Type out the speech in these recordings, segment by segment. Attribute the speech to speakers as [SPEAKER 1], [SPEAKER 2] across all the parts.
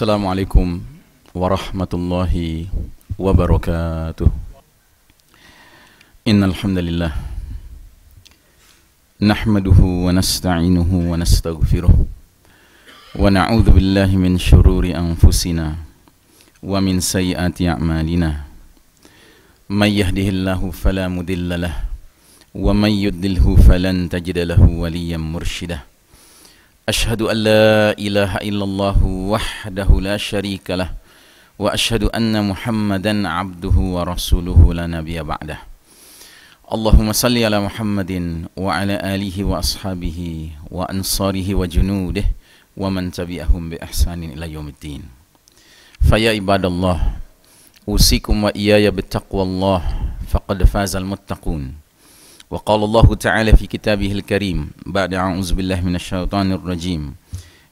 [SPEAKER 1] Assalamualaikum warahmatullahi wabarakatuh. Innal alhamdulillah, nahmaduhu wa nasta'inuhu wa nastaghfiruh min shururi anfusina min sayyiati a'malina. May yahdihillahu fala mudilla lahu أشهد أن لا إله إلا الله وحده لا شريك له وأشهد أن محمدا عبده ورسوله لا نبي بعده اللهم صل على محمد وعلى آله وأصحابه وأنصاره وجنوده ومن تبعهم بإحسان إلى يوم الدين فيا عباد الله أوصيكم وإياي بتقوى الله فقد فاز المتقون وقال الله تعالى في كتابه الكريم بعد أعوذ بالله من الشيطان الرجيم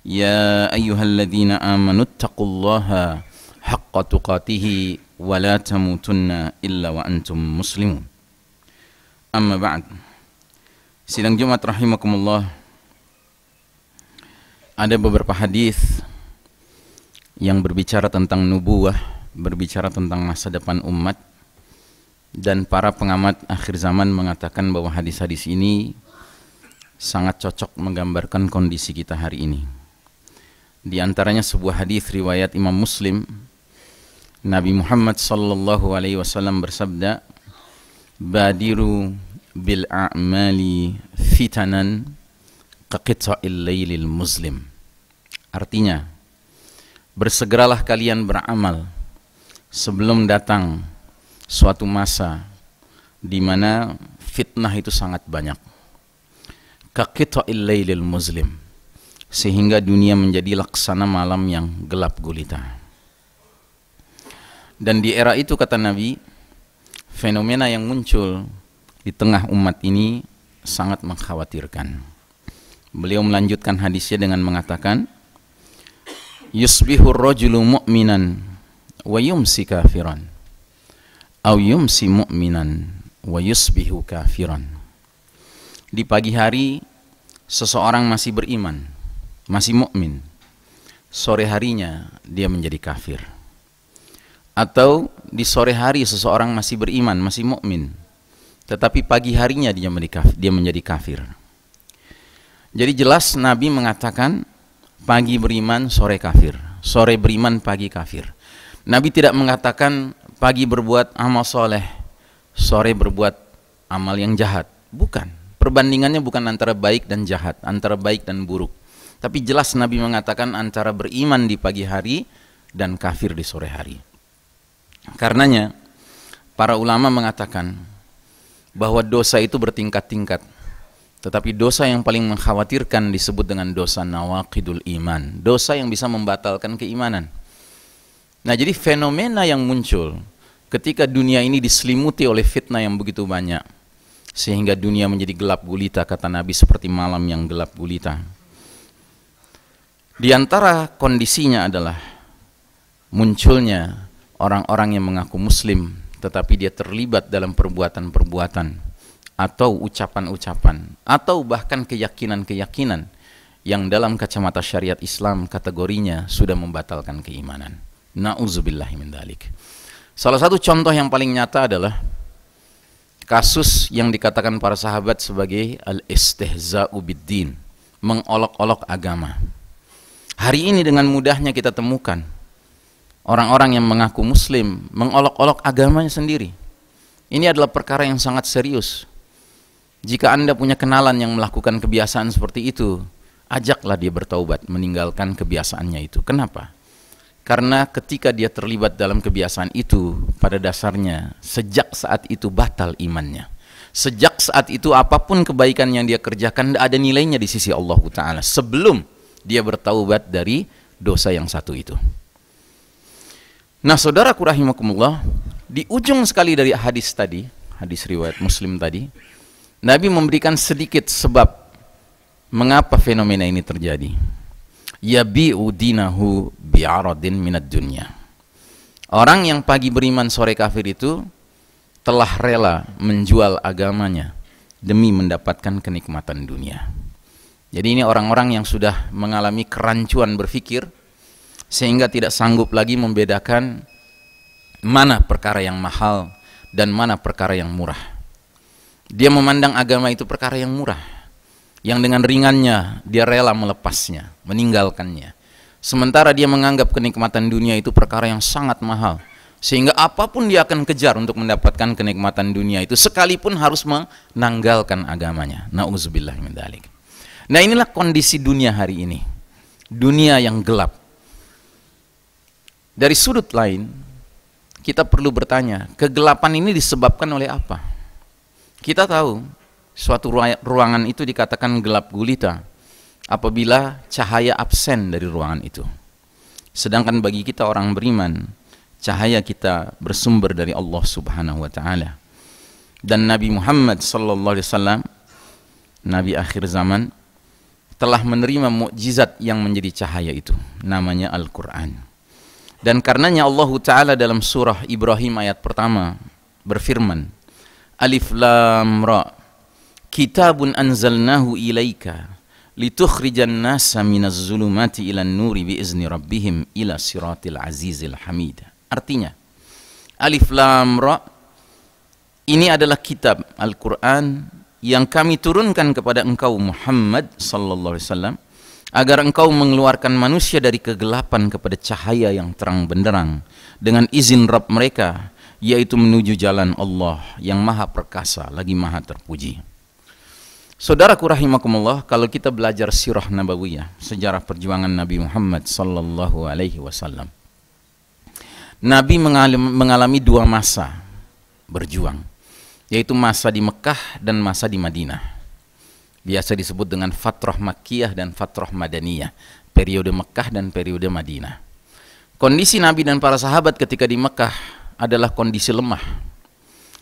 [SPEAKER 1] يا أيها الذين آمنوا اتقوا الله حق تقاته ولا تموتن إلا وأنتم مسلمون أما بعد سيدنا جمعة رحمكم الله Ada beberapa hadis yang berbicara tentang nubuah, berbicara tentang masa depan umat dan para pengamat akhir zaman mengatakan bahwa hadis-hadis ini sangat cocok menggambarkan kondisi kita hari ini. Di antaranya sebuah hadis riwayat Imam Muslim Nabi Muhammad sallallahu alaihi wasallam bersabda Badiru bil a'mali fitanan kaqita'il lailil muslim Artinya bersegeralah kalian beramal sebelum datang suatu masa di mana fitnah itu sangat banyak. Kaqita'il muslim. Sehingga dunia menjadi laksana malam yang gelap gulita. Dan di era itu kata Nabi, fenomena yang muncul di tengah umat ini sangat mengkhawatirkan. Beliau melanjutkan hadisnya dengan mengatakan, Yusbihur rajulu mu'minan wa yumsi kafiran au yumsi mu'minan wa yusbihu kafiran. Di pagi hari seseorang masih beriman, masih mukmin. Sore harinya dia menjadi kafir. Atau di sore hari seseorang masih beriman, masih mukmin, tetapi pagi harinya dia menjadi kafir. Dia menjadi kafir. Jadi jelas Nabi mengatakan pagi beriman, sore kafir. Sore beriman, pagi kafir. Nabi tidak mengatakan pagi berbuat amal soleh, sore berbuat amal yang jahat. Bukan. Perbandingannya bukan antara baik dan jahat, antara baik dan buruk. Tapi jelas Nabi mengatakan antara beriman di pagi hari dan kafir di sore hari. Karenanya, para ulama mengatakan bahwa dosa itu bertingkat-tingkat. Tetapi dosa yang paling mengkhawatirkan disebut dengan dosa nawakidul iman. Dosa yang bisa membatalkan keimanan. Nah jadi fenomena yang muncul ketika dunia ini diselimuti oleh fitnah yang begitu banyak sehingga dunia menjadi gelap gulita kata Nabi seperti malam yang gelap gulita. Di antara kondisinya adalah munculnya orang-orang yang mengaku muslim tetapi dia terlibat dalam perbuatan-perbuatan atau ucapan-ucapan atau bahkan keyakinan-keyakinan yang dalam kacamata syariat Islam kategorinya sudah membatalkan keimanan. Na'udzubillahimindalik. min Salah satu contoh yang paling nyata adalah kasus yang dikatakan para sahabat sebagai al istihza ubidin mengolok-olok agama. Hari ini dengan mudahnya kita temukan orang-orang yang mengaku muslim mengolok-olok agamanya sendiri. Ini adalah perkara yang sangat serius. Jika Anda punya kenalan yang melakukan kebiasaan seperti itu, ajaklah dia bertaubat, meninggalkan kebiasaannya itu. Kenapa? Karena ketika dia terlibat dalam kebiasaan itu, pada dasarnya sejak saat itu batal imannya. Sejak saat itu apapun kebaikan yang dia kerjakan tidak ada nilainya di sisi Allah Taala sebelum dia bertaubat dari dosa yang satu itu. Nah, saudara saudaraku rahimakumullah, di ujung sekali dari hadis tadi, hadis riwayat Muslim tadi, Nabi memberikan sedikit sebab mengapa fenomena ini terjadi yabi'u dinahu bi'aradin minad dunya. Orang yang pagi beriman sore kafir itu telah rela menjual agamanya demi mendapatkan kenikmatan dunia. Jadi ini orang-orang yang sudah mengalami kerancuan berfikir sehingga tidak sanggup lagi membedakan mana perkara yang mahal dan mana perkara yang murah. Dia memandang agama itu perkara yang murah yang dengan ringannya dia rela melepasnya, meninggalkannya. Sementara dia menganggap kenikmatan dunia itu perkara yang sangat mahal, sehingga apapun dia akan kejar untuk mendapatkan kenikmatan dunia itu sekalipun harus menanggalkan agamanya. Nauzubillah Nah, inilah kondisi dunia hari ini. Dunia yang gelap. Dari sudut lain, kita perlu bertanya, kegelapan ini disebabkan oleh apa? Kita tahu suatu ruangan itu dikatakan gelap gulita apabila cahaya absen dari ruangan itu. Sedangkan bagi kita orang beriman, cahaya kita bersumber dari Allah Subhanahu wa taala. Dan Nabi Muhammad sallallahu alaihi wasallam nabi akhir zaman telah menerima mukjizat yang menjadi cahaya itu, namanya Al-Qur'an. Dan karenanya Allah taala dalam surah Ibrahim ayat pertama berfirman, Alif Lam Ra kitabun anzalnahu ilaika litukhrijan nasa minaz zulumati ilan nuri biizni rabbihim ila siratil azizil hamid. Artinya, Alif Lam Ra ini adalah kitab Al-Qur'an yang kami turunkan kepada engkau Muhammad sallallahu alaihi wasallam agar engkau mengeluarkan manusia dari kegelapan kepada cahaya yang terang benderang dengan izin Rabb mereka yaitu menuju jalan Allah yang maha perkasa lagi maha terpuji. Saudaraku rahimakumullah, kalau kita belajar sirah nabawiyah, sejarah perjuangan Nabi Muhammad sallallahu alaihi wasallam. Nabi mengalami, mengalami dua masa berjuang, yaitu masa di Mekah dan masa di Madinah. Biasa disebut dengan Fatrah Makkiyah dan Fatrah Madaniyah, periode Mekah dan periode Madinah. Kondisi Nabi dan para sahabat ketika di Mekah adalah kondisi lemah,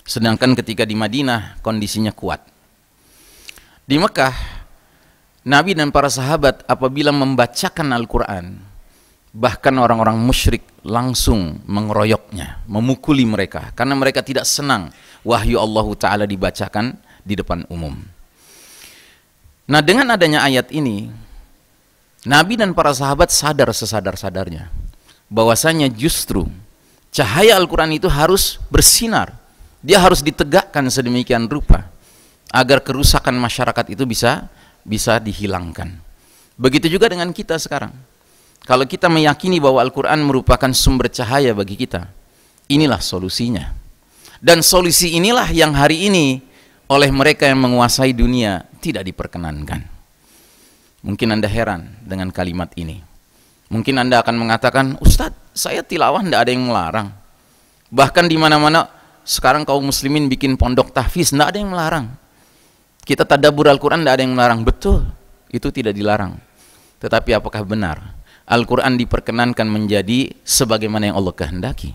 [SPEAKER 1] sedangkan ketika di Madinah kondisinya kuat. Di Mekah, Nabi dan para sahabat apabila membacakan Al-Quran, bahkan orang-orang musyrik langsung mengeroyoknya, memukuli mereka, karena mereka tidak senang wahyu Allah Ta'ala dibacakan di depan umum. Nah dengan adanya ayat ini, Nabi dan para sahabat sadar sesadar-sadarnya, bahwasanya justru cahaya Al-Quran itu harus bersinar, dia harus ditegakkan sedemikian rupa, agar kerusakan masyarakat itu bisa bisa dihilangkan. Begitu juga dengan kita sekarang. Kalau kita meyakini bahwa Al-Qur'an merupakan sumber cahaya bagi kita, inilah solusinya. Dan solusi inilah yang hari ini oleh mereka yang menguasai dunia tidak diperkenankan. Mungkin Anda heran dengan kalimat ini. Mungkin Anda akan mengatakan, "Ustadz, saya tilawah tidak ada yang melarang." Bahkan di mana-mana sekarang kaum muslimin bikin pondok tahfiz, tidak ada yang melarang. Kita tadabur Al-Quran tidak ada yang melarang. Betul, itu tidak dilarang. Tetapi apakah benar? Al-Quran diperkenankan menjadi sebagaimana yang Allah kehendaki.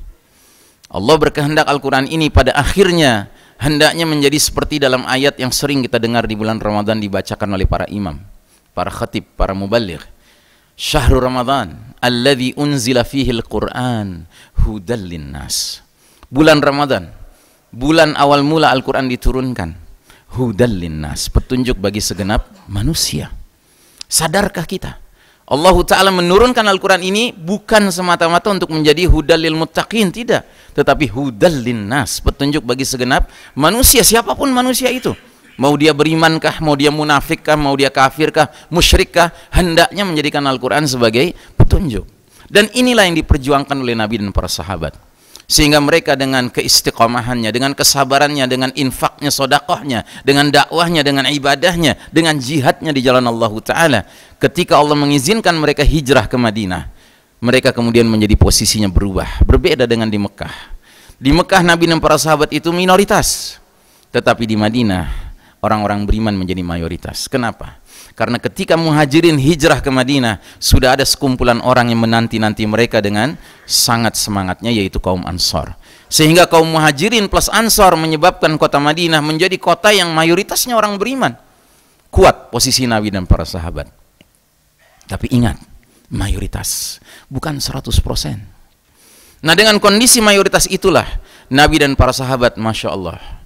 [SPEAKER 1] Allah berkehendak Al-Quran ini pada akhirnya hendaknya menjadi seperti dalam ayat yang sering kita dengar di bulan Ramadan dibacakan oleh para imam, para khatib, para mubalik Syahrul Ramadan Alladhi unzila fihi al-Qur'an Hudallin nas. Bulan Ramadan, bulan awal mula Al-Qur'an diturunkan hudal linnas, petunjuk bagi segenap manusia. Sadarkah kita? Allah Ta'ala menurunkan Al-Quran ini bukan semata-mata untuk menjadi hudalil muttaqin, tidak. Tetapi hudal linnas, petunjuk bagi segenap manusia, siapapun manusia itu. Mau dia berimankah, mau dia munafikkah, mau dia kafirkah, musyrikkah, hendaknya menjadikan Al-Quran sebagai petunjuk. Dan inilah yang diperjuangkan oleh Nabi dan para sahabat sehingga mereka dengan keistiqomahannya, dengan kesabarannya, dengan infaknya, sodakohnya, dengan dakwahnya, dengan ibadahnya, dengan jihadnya di jalan Allah Ta'ala. Ketika Allah mengizinkan mereka hijrah ke Madinah, mereka kemudian menjadi posisinya berubah, berbeda dengan di Mekah. Di Mekah Nabi dan para sahabat itu minoritas, tetapi di Madinah orang-orang beriman menjadi mayoritas. Kenapa? Karena ketika muhajirin hijrah ke Madinah, sudah ada sekumpulan orang yang menanti-nanti mereka dengan sangat semangatnya yaitu kaum Ansor. Sehingga kaum muhajirin plus Ansor menyebabkan kota Madinah menjadi kota yang mayoritasnya orang beriman. Kuat posisi Nabi dan para sahabat. Tapi ingat, mayoritas, bukan 100%. Nah dengan kondisi mayoritas itulah Nabi dan para sahabat, Masya Allah,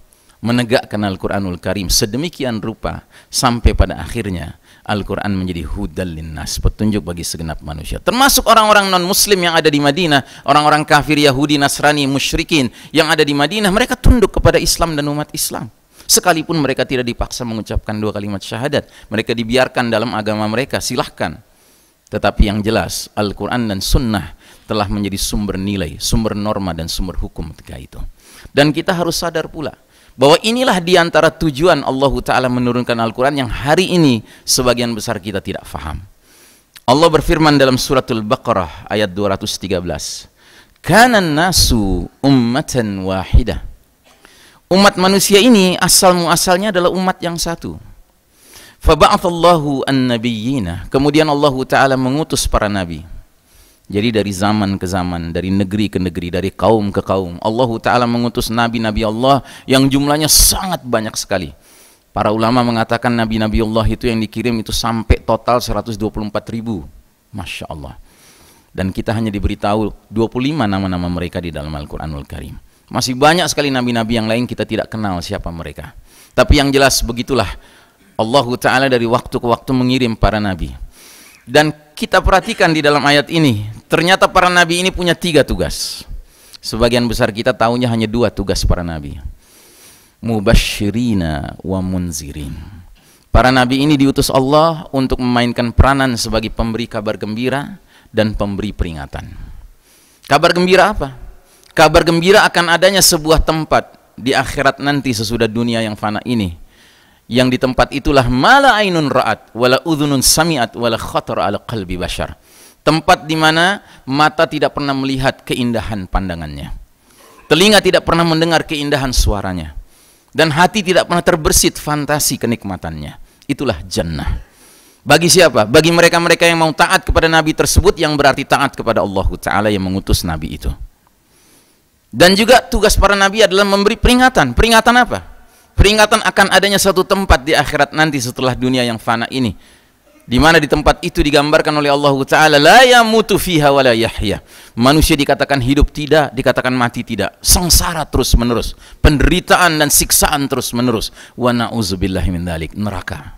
[SPEAKER 1] menegakkan Al-Quranul Karim sedemikian rupa sampai pada akhirnya Al-Quran menjadi hudal linnas, petunjuk bagi segenap manusia. Termasuk orang-orang non-muslim yang ada di Madinah, orang-orang kafir Yahudi, Nasrani, musyrikin yang ada di Madinah, mereka tunduk kepada Islam dan umat Islam. Sekalipun mereka tidak dipaksa mengucapkan dua kalimat syahadat, mereka dibiarkan dalam agama mereka, silahkan. Tetapi yang jelas, Al-Quran dan Sunnah telah menjadi sumber nilai, sumber norma dan sumber hukum ketika itu. Dan kita harus sadar pula, bahwa inilah diantara tujuan Allah Ta'ala menurunkan Al-Quran yang hari ini sebagian besar kita tidak faham. Allah berfirman dalam suratul Baqarah ayat 213. kanan nasu ummatan wahidah. Umat manusia ini asal muasalnya adalah umat yang satu. Faba'athallahu an-nabiyyina. Kemudian Allah Ta'ala mengutus para nabi. Jadi dari zaman ke zaman, dari negeri ke negeri, dari kaum ke kaum, Allah Ta'ala mengutus nabi-nabi Allah yang jumlahnya sangat banyak sekali. Para ulama mengatakan nabi-nabi Allah itu yang dikirim itu sampai total 124 ribu. Masya Allah. Dan kita hanya diberitahu 25 nama-nama mereka di dalam Al-Quranul Karim. Masih banyak sekali nabi-nabi yang lain kita tidak kenal siapa mereka. Tapi yang jelas begitulah Allah Ta'ala dari waktu ke waktu mengirim para nabi. Dan kita perhatikan di dalam ayat ini, ternyata para nabi ini punya tiga tugas. Sebagian besar kita tahunya hanya dua tugas para nabi. Mubashirina wa munzirin. Para nabi ini diutus Allah untuk memainkan peranan sebagai pemberi kabar gembira dan pemberi peringatan. Kabar gembira apa? Kabar gembira akan adanya sebuah tempat di akhirat nanti sesudah dunia yang fana ini yang di tempat itulah mala ainun ra'at wala udhunun sami'at wala khatar ala qalbi bashar tempat di mana mata tidak pernah melihat keindahan pandangannya telinga tidak pernah mendengar keindahan suaranya dan hati tidak pernah terbersit fantasi kenikmatannya itulah jannah bagi siapa? Bagi mereka-mereka yang mau taat kepada Nabi tersebut yang berarti taat kepada Allah Ta'ala yang mengutus Nabi itu. Dan juga tugas para Nabi adalah memberi peringatan. Peringatan apa? peringatan akan adanya suatu tempat di akhirat nanti setelah dunia yang fana ini di mana di tempat itu digambarkan oleh Allah taala la yamutu fiha la yahya manusia dikatakan hidup tidak dikatakan mati tidak sengsara terus menerus penderitaan dan siksaan terus menerus wa na'udzubillahi min dalik neraka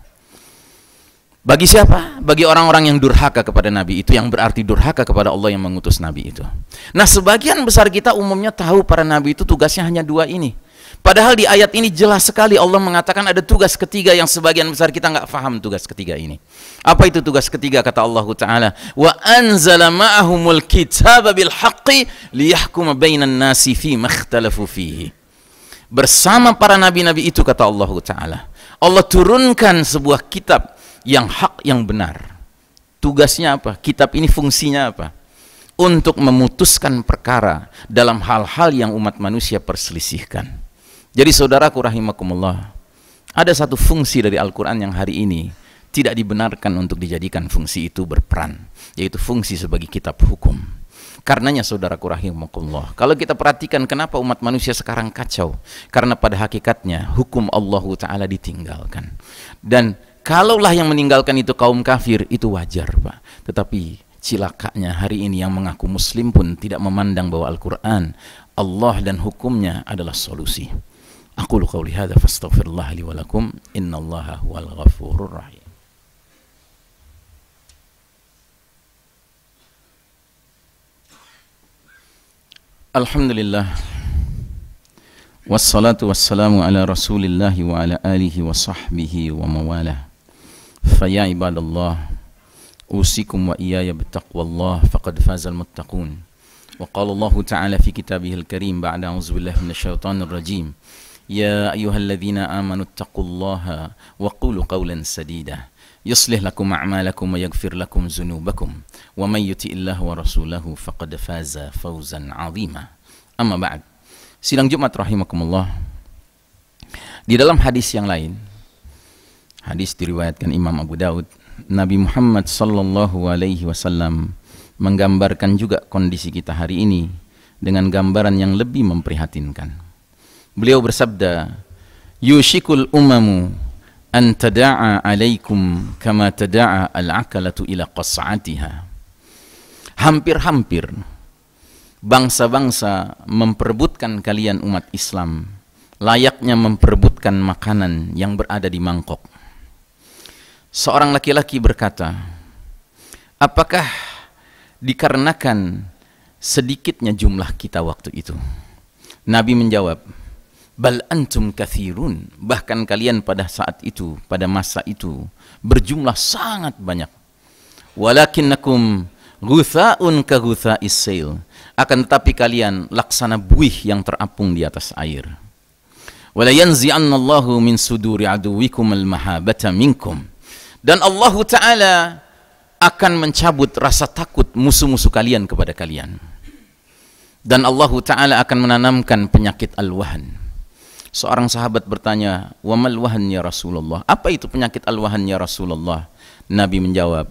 [SPEAKER 1] bagi siapa? Bagi orang-orang yang durhaka kepada Nabi itu yang berarti durhaka kepada Allah yang mengutus Nabi itu. Nah, sebagian besar kita umumnya tahu para nabi itu tugasnya hanya dua ini Padahal di ayat ini jelas sekali Allah mengatakan ada tugas ketiga yang sebagian besar kita nggak paham tugas ketiga ini. Apa itu tugas ketiga kata Allah Taala? Wa anzala ma'ahumul kitab bil haqqi liyahkuma bainan nasi fi makhtalafu fihi. Bersama para nabi-nabi itu kata Allah Taala. Allah turunkan sebuah kitab yang hak yang benar. Tugasnya apa? Kitab ini fungsinya apa? Untuk memutuskan perkara dalam hal-hal yang umat manusia perselisihkan jadi saudaraku rahimakumullah, ada satu fungsi dari Al-Quran yang hari ini tidak dibenarkan untuk dijadikan fungsi itu berperan, yaitu fungsi sebagai kitab hukum. Karenanya saudaraku rahimakumullah, kalau kita perhatikan kenapa umat manusia sekarang kacau, karena pada hakikatnya hukum Allah Ta'ala ditinggalkan. Dan kalaulah yang meninggalkan itu kaum kafir, itu wajar Pak. Tetapi cilakanya hari ini yang mengaku muslim pun tidak memandang bahwa Al-Quran, Allah dan hukumnya adalah solusi. أقول قولي هذا فاستغفر الله لي ولكم إن الله هو الغفور الرحيم الحمد لله والصلاة والسلام على رسول الله وعلى آله وصحبه وموالاه فيا عباد الله أوصيكم وإياي بتقوى الله فقد فاز المتقون وقال الله تعالى في كتابه الكريم بعد أعوذ بالله من الشيطان الرجيم يا أيها الذين آمنوا اتقوا الله وقولوا قولا سديدا يصلح لكم أعمالكم ويغفر لكم ذنوبكم ومن يطع الله ورسوله فقد فاز فوزا عظيما أما بعد جمعة رحمكم الله Di dalam hadis yang lain, hadis diriwayatkan Imam Abu Daud, Nabi Muhammad sallallahu alaihi wasallam menggambarkan juga kondisi kita hari ini dengan gambaran yang lebih memprihatinkan. Beliau bersabda, "Yushikul umamu an tada'a alaikum kama tada'a al-akalatu ila qas'atiha." Hampir-hampir bangsa-bangsa memperebutkan kalian umat Islam layaknya memperebutkan makanan yang berada di mangkok. Seorang laki-laki berkata, "Apakah dikarenakan sedikitnya jumlah kita waktu itu?" Nabi menjawab, Bal antum kathirun. Bahkan kalian pada saat itu, pada masa itu, berjumlah sangat banyak. Walakinnakum ghutha'un ka ghutha'is isail Akan tetapi kalian laksana buih yang terapung di atas air. Wala min suduri aduwikum al-mahabata minkum. Dan Allah Ta'ala akan mencabut rasa takut musuh-musuh kalian kepada kalian. Dan Allah Ta'ala akan menanamkan penyakit al-wahan Seorang sahabat bertanya, mal wahan ya Rasulullah?" Apa itu penyakit al-wahan ya Rasulullah? Nabi menjawab,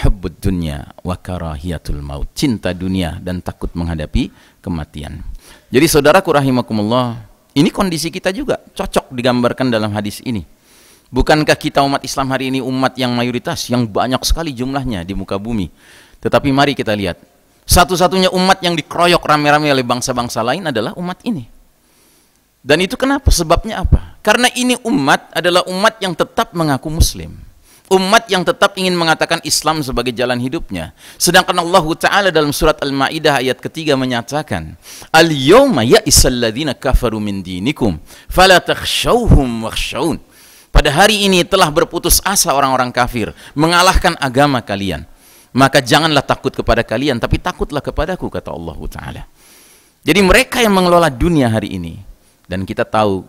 [SPEAKER 1] "Hubbud dunya wa karahiyatul maut." Cinta dunia dan takut menghadapi kematian. Jadi saudaraku rahimakumullah, ini kondisi kita juga cocok digambarkan dalam hadis ini. Bukankah kita umat Islam hari ini umat yang mayoritas yang banyak sekali jumlahnya di muka bumi? Tetapi mari kita lihat, satu-satunya umat yang dikeroyok rame-rame oleh bangsa-bangsa lain adalah umat ini. Dan itu kenapa? Sebabnya apa? Karena ini umat adalah umat yang tetap mengaku muslim. Umat yang tetap ingin mengatakan Islam sebagai jalan hidupnya. Sedangkan Allah Ta'ala dalam surat Al-Ma'idah ayat ketiga menyatakan, Al-yawma ya'isalladina kafaru min dinikum, falatakhshawhum wakhshawun. Pada hari ini telah berputus asa orang-orang kafir, mengalahkan agama kalian. Maka janganlah takut kepada kalian, tapi takutlah kepadaku, kata Allah Ta'ala. Jadi mereka yang mengelola dunia hari ini, dan kita tahu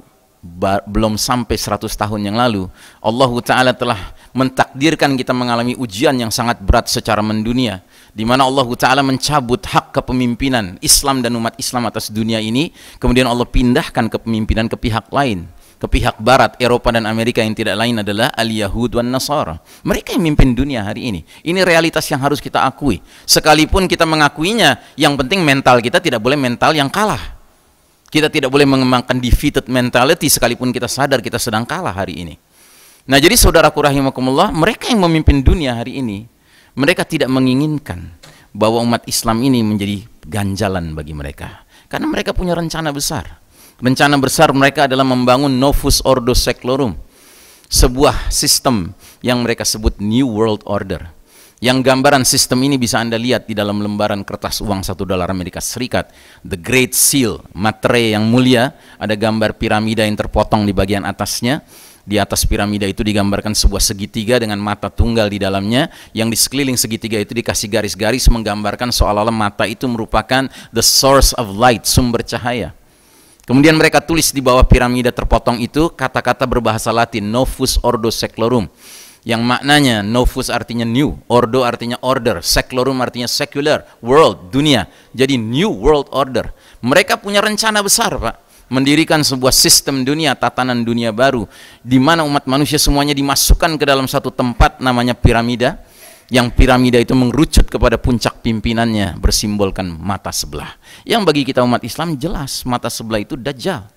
[SPEAKER 1] belum sampai 100 tahun yang lalu Allah Ta'ala telah mentakdirkan kita mengalami ujian yang sangat berat secara mendunia di mana Allah Ta'ala mencabut hak kepemimpinan Islam dan umat Islam atas dunia ini kemudian Allah pindahkan kepemimpinan ke pihak lain ke pihak barat, Eropa dan Amerika yang tidak lain adalah al-Yahud dan Nasara. Mereka yang memimpin dunia hari ini. Ini realitas yang harus kita akui. Sekalipun kita mengakuinya, yang penting mental kita tidak boleh mental yang kalah. Kita tidak boleh mengembangkan defeated mentality sekalipun kita sadar kita sedang kalah hari ini. Nah, jadi saudara saudaraku rahimakumullah, mereka yang memimpin dunia hari ini, mereka tidak menginginkan bahwa umat Islam ini menjadi ganjalan bagi mereka. Karena mereka punya rencana besar. Rencana besar mereka adalah membangun novus ordo seclorum, sebuah sistem yang mereka sebut New World Order yang gambaran sistem ini bisa Anda lihat di dalam lembaran kertas uang satu dolar Amerika Serikat. The Great Seal, materai yang mulia, ada gambar piramida yang terpotong di bagian atasnya. Di atas piramida itu digambarkan sebuah segitiga dengan mata tunggal di dalamnya yang di sekeliling segitiga itu dikasih garis-garis menggambarkan seolah-olah mata itu merupakan the source of light, sumber cahaya. Kemudian mereka tulis di bawah piramida terpotong itu kata-kata berbahasa Latin, novus ordo seclorum yang maknanya novus artinya new, ordo artinya order, seclorum artinya secular, world, dunia. Jadi new world order. Mereka punya rencana besar, Pak mendirikan sebuah sistem dunia, tatanan dunia baru, di mana umat manusia semuanya dimasukkan ke dalam satu tempat namanya piramida, yang piramida itu mengerucut kepada puncak pimpinannya bersimbolkan mata sebelah. Yang bagi kita umat Islam jelas mata sebelah itu dajjal.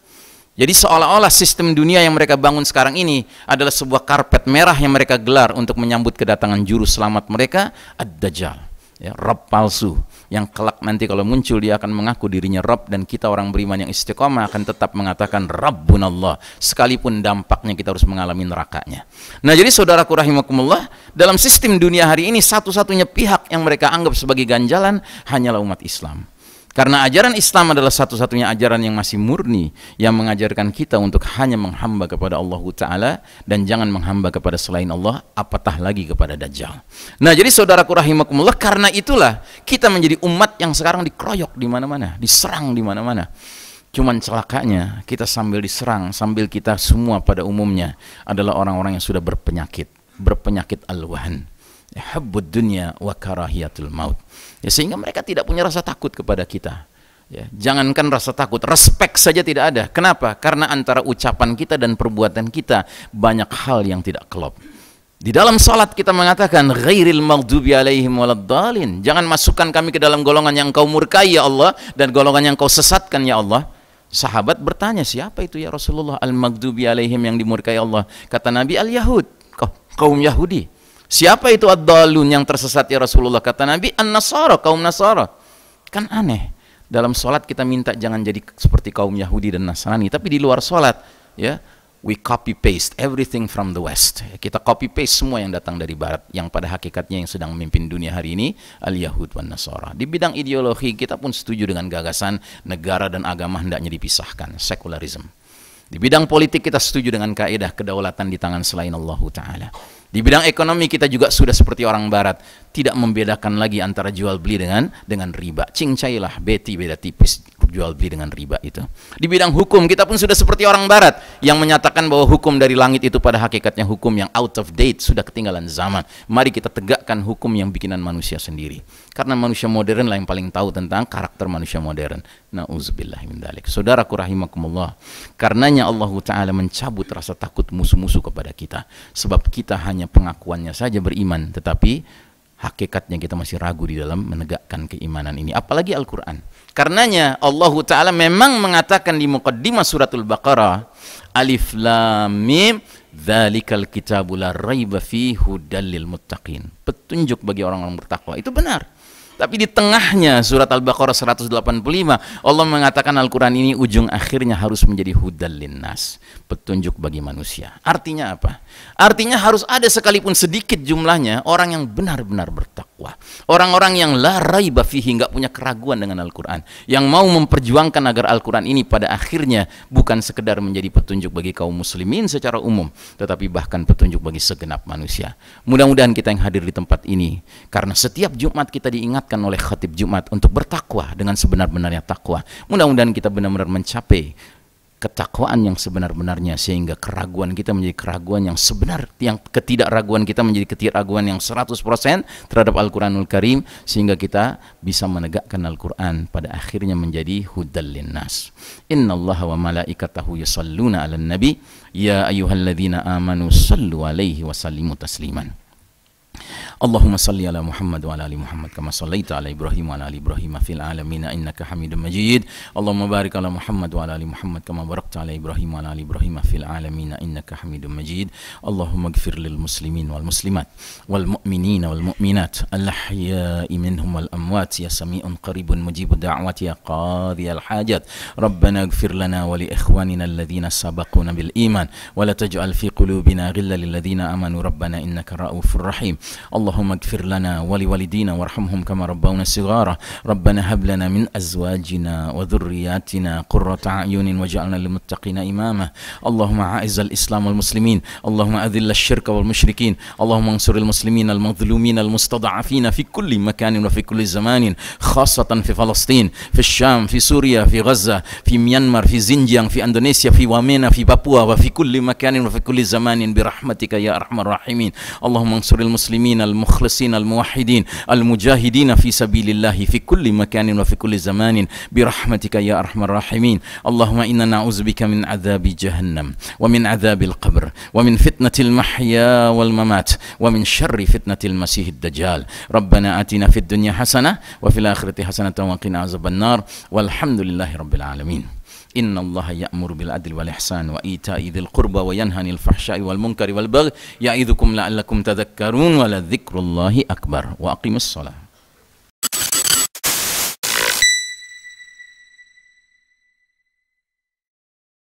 [SPEAKER 1] Jadi seolah-olah sistem dunia yang mereka bangun sekarang ini adalah sebuah karpet merah yang mereka gelar untuk menyambut kedatangan juru selamat mereka, Ad-Dajjal, ya, Rob palsu yang kelak nanti kalau muncul dia akan mengaku dirinya Rob dan kita orang beriman yang istiqomah akan tetap mengatakan Rabbun Allah sekalipun dampaknya kita harus mengalami nerakanya. Nah jadi saudara rahimakumullah dalam sistem dunia hari ini satu-satunya pihak yang mereka anggap sebagai ganjalan hanyalah umat Islam. Karena ajaran Islam adalah satu-satunya ajaran yang masih murni yang mengajarkan kita untuk hanya menghamba kepada Allah Ta'ala dan jangan menghamba kepada selain Allah, apatah lagi kepada Dajjal. Nah, jadi saudaraku rahimakumullah, karena itulah kita menjadi umat yang sekarang dikeroyok di mana-mana, diserang di mana-mana. Cuman celakanya kita sambil diserang, sambil kita semua pada umumnya adalah orang-orang yang sudah berpenyakit, berpenyakit al-wahan hubbud dunia wa karahiyatul maut. Ya, sehingga mereka tidak punya rasa takut kepada kita. Ya, jangankan rasa takut, respek saja tidak ada. Kenapa? Karena antara ucapan kita dan perbuatan kita banyak hal yang tidak klop. Di dalam salat kita mengatakan ghairil maghdubi alaihim waladdalin. Jangan masukkan kami ke dalam golongan yang kau murkai ya Allah dan golongan yang kau sesatkan ya Allah. Sahabat bertanya, siapa itu ya Rasulullah al maghdubi alaihim yang dimurkai Allah? Kata Nabi al-Yahud, kaum Yahudi. Siapa itu ad-dalun yang tersesat ya Rasulullah? Kata Nabi, an-nasara, kaum nasara. Kan aneh. Dalam sholat kita minta jangan jadi seperti kaum Yahudi dan Nasrani, tapi di luar sholat, ya, we copy paste everything from the West. Kita copy paste semua yang datang dari Barat, yang pada hakikatnya yang sedang memimpin dunia hari ini, al-Yahud wan Nasara. Di bidang ideologi kita pun setuju dengan gagasan negara dan agama hendaknya dipisahkan, sekularisme. Di bidang politik kita setuju dengan kaidah kedaulatan di tangan selain Allah Ta'ala. Di bidang ekonomi kita juga sudah seperti orang barat, tidak membedakan lagi antara jual beli dengan dengan riba. Cingcailah beti beda tipis jual beli dengan riba itu. Di bidang hukum kita pun sudah seperti orang barat yang menyatakan bahwa hukum dari langit itu pada hakikatnya hukum yang out of date, sudah ketinggalan zaman. Mari kita tegakkan hukum yang bikinan manusia sendiri. Karena manusia modern lah yang paling tahu tentang karakter manusia modern. Nauzubillah min dalik. Saudaraku rahimakumullah. Karenanya Allah taala mencabut rasa takut musuh-musuh kepada kita sebab kita hanya pengakuannya saja beriman tetapi hakikatnya kita masih ragu di dalam menegakkan keimanan ini apalagi Al-Qur'an. Karenanya Allah taala memang mengatakan di mukaddimah suratul Baqarah Alif Lam Mim dzalikal kitabul raiba fi hudallil muttaqin. Petunjuk bagi orang-orang bertakwa. Itu benar. Tapi di tengahnya surat Al-Baqarah 185 Allah mengatakan Al-Quran ini ujung akhirnya harus menjadi hudal linnas. Petunjuk bagi manusia. Artinya apa? Artinya harus ada sekalipun sedikit jumlahnya orang yang benar-benar bertakwa. Orang-orang yang larai bafihi nggak punya keraguan dengan Al-Quran. Yang mau memperjuangkan agar Al-Quran ini pada akhirnya bukan sekedar menjadi petunjuk bagi kaum muslimin secara umum. Tetapi bahkan petunjuk bagi segenap manusia. Mudah-mudahan kita yang hadir di tempat ini. Karena setiap Jumat kita diingat diingatkan oleh khatib Jumat untuk bertakwa dengan sebenar-benarnya takwa. Mudah-mudahan kita benar-benar mencapai ketakwaan yang sebenar-benarnya sehingga keraguan kita menjadi keraguan yang sebenar yang ketidakraguan kita menjadi ketidakraguan yang 100% terhadap Al-Qur'anul Karim sehingga kita bisa menegakkan Al-Qur'an pada akhirnya menjadi hudal linnas. Innallaha wa malaikatahu yusalluna 'alan nabi ya ayyuhalladzina amanu sallu alaihi wa sallimu tasliman. اللهم صل على محمد وعلى ال محمد كما صليت على ابراهيم وعلى ال ابراهيم في العالمين انك حميد مجيد اللهم بارك على محمد وعلى ال محمد كما باركت على ابراهيم وعلى ال ابراهيم في العالمين انك حميد مجيد اللهم اغفر للمسلمين والمسلمات والمؤمنين والمؤمنات الاحياء منهم والاموات يا سميع قريب مجيب الدعوات يا قاضي الحاجات ربنا اغفر لنا ولاخواننا الذين سبقونا بالايمان ولا تجعل في قلوبنا غلا للذين امنوا ربنا انك رؤوف رحيم اللهم اغفر لنا ولوالدينا وارحمهم كما ربونا صغارا ربنا هب لنا من أزواجنا وذرياتنا قرة أعين وجعلنا للمتقين إماما اللهم أعز الإسلام والمسلمين اللهم أذل الشرك والمشركين اللهم انصر المسلمين المظلومين المستضعفين في كل مكان وفي كل زمان خاصة في فلسطين في الشام في سوريا في غزة في ميانمار في زنجيان في أندونيسيا في وامينا في بابوا وفي كل مكان وفي كل زمان برحمتك يا أرحم الراحمين اللهم انصر المسلمين المسلمين المخلصين الموحدين المجاهدين في سبيل الله في كل مكان وفي كل زمان برحمتك يا أرحم الراحمين اللهم إنا نعوذ بك من عذاب جهنم ومن عذاب القبر ومن فتنة المحيا والممات ومن شر فتنة المسيح الدجال ربنا آتنا في الدنيا حسنة وفي الآخرة حسنة وقنا عذاب النار والحمد لله رب العالمين إن الله يأمر بالعدل والإحسان وإيتاء ذي القربى وينهى عن الفحشاء والمنكر والبغي يعظكم لعلكم تذكرون ولذكر الله أكبر وأقم الصلاة